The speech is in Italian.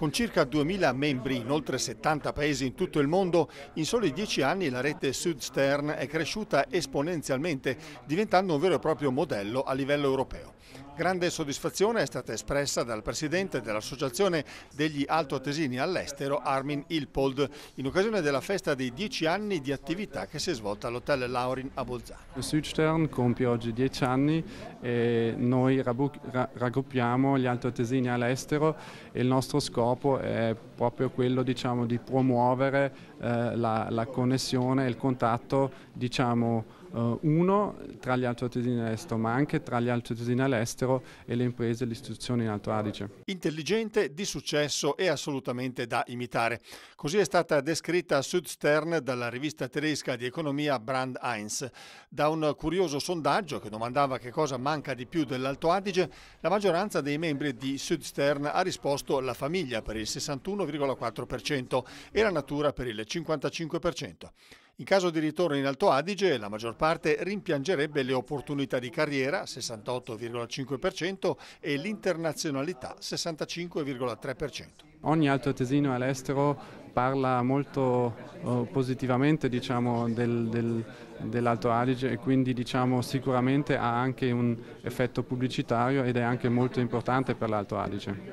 Con circa 2.000 membri in oltre 70 paesi in tutto il mondo, in soli 10 anni la rete Sudstern è cresciuta esponenzialmente, diventando un vero e proprio modello a livello europeo. Grande soddisfazione è stata espressa dal presidente dell'Associazione degli Altoatesini all'estero, Armin Ilpold, in occasione della festa dei dieci anni di attività che si è svolta all'Hotel Laurin a Bolzano. Il Südstern compie oggi dieci anni e noi raggruppiamo gli Altoatesini all'estero e il nostro scopo è proprio quello diciamo, di promuovere eh, la, la, connessione e il contatto diciamo, Uh, uno tra gli alto altoatesini all'estero, ma anche tra gli alto altoatesini all'estero e le imprese e le istituzioni in Alto Adige. Intelligente, di successo e assolutamente da imitare. Così è stata descritta Sudstern dalla rivista tedesca di economia Brand 1. Da un curioso sondaggio che domandava che cosa manca di più dell'Alto Adige, la maggioranza dei membri di Sudstern ha risposto la famiglia per il 61,4% e la natura per il 55%. In caso di ritorno in Alto Adige, la maggior parte rimpiangerebbe le opportunità di carriera, 68,5%, e l'internazionalità, 65,3%. Ogni alto tesino all'estero parla molto uh, positivamente diciamo, del, del, dell'Alto Adige e quindi diciamo, sicuramente ha anche un effetto pubblicitario ed è anche molto importante per l'Alto Adige.